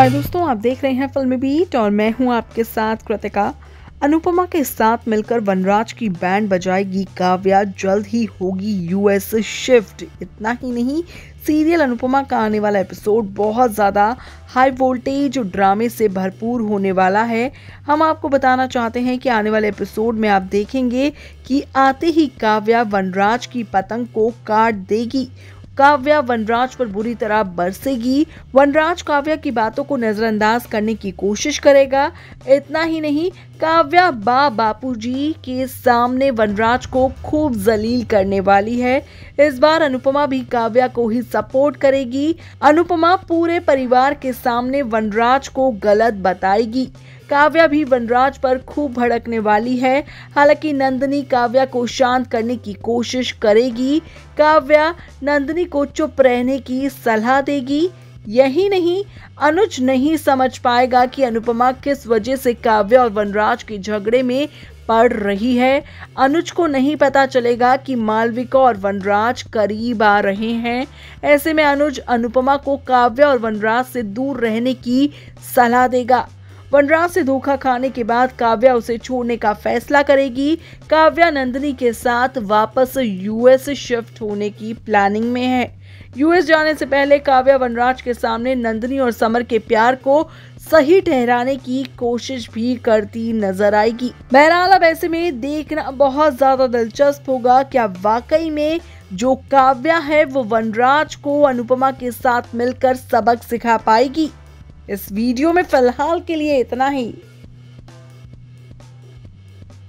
हाय दोस्तों आप देख रहे हैं फिल्म बीट और मैं हूं आपके साथ कृतिका अनुपमा के साथ मिलकर वनराज की बैंड बजाएगी काव्या जल्द ही होगी यूएस शिफ्ट इतना ही नहीं सीरियल अनुपमा का आने वाला एपिसोड बहुत ज़्यादा हाई वोल्टेज ड्रामे से भरपूर होने वाला है हम आपको बताना चाहते हैं कि आने वाले एपिसोड में आप देखेंगे कि आते ही काव्या वनराज की पतंग को काट देगी काव्या वनराज पर बुरी तरह बरसेगी वनराज काव्या की बातों को नज़रअंदाज करने की कोशिश करेगा इतना ही नहीं काव्या बा बापू जी के सामने वनराज को खूब जलील करने वाली है इस बार अनुपमा भी काव्या को ही सपोर्ट करेगी अनुपमा पूरे परिवार के सामने वनराज को गलत बताएगी काव्या भी वनराज पर खूब भड़कने वाली है हालांकि नंदनी काव्या को शांत करने की कोशिश करेगी काव्या नंदनी को चुप रहने की सलाह देगी यही नहीं अनुज नहीं समझ पाएगा कि अनुपमा किस वजह से काव्या और वनराज के झगड़े में पड़ रही है अनुज को नहीं पता चलेगा कि मालविका और वनराज करीब आ रहे हैं ऐसे में अनुज अनुपमा को काव्या और वनराज से दूर रहने की सलाह देगा वनराज से धोखा खाने के बाद काव्या उसे छोड़ने का फैसला करेगी काव्या नंदिनी के साथ वापस यूएस शिफ्ट होने की प्लानिंग में है यूएस जाने से पहले काव्या वनराज के सामने नंदिनी और समर के प्यार को सही ठहराने की कोशिश भी करती नजर आएगी बहरहाल अब ऐसे में देखना बहुत ज्यादा दिलचस्प होगा क्या वाकई में जो काव्या है वो वनराज को अनुपमा के साथ मिलकर सबक सिखा पाएगी इस वीडियो में फ़िलहाल के लिए इतना ही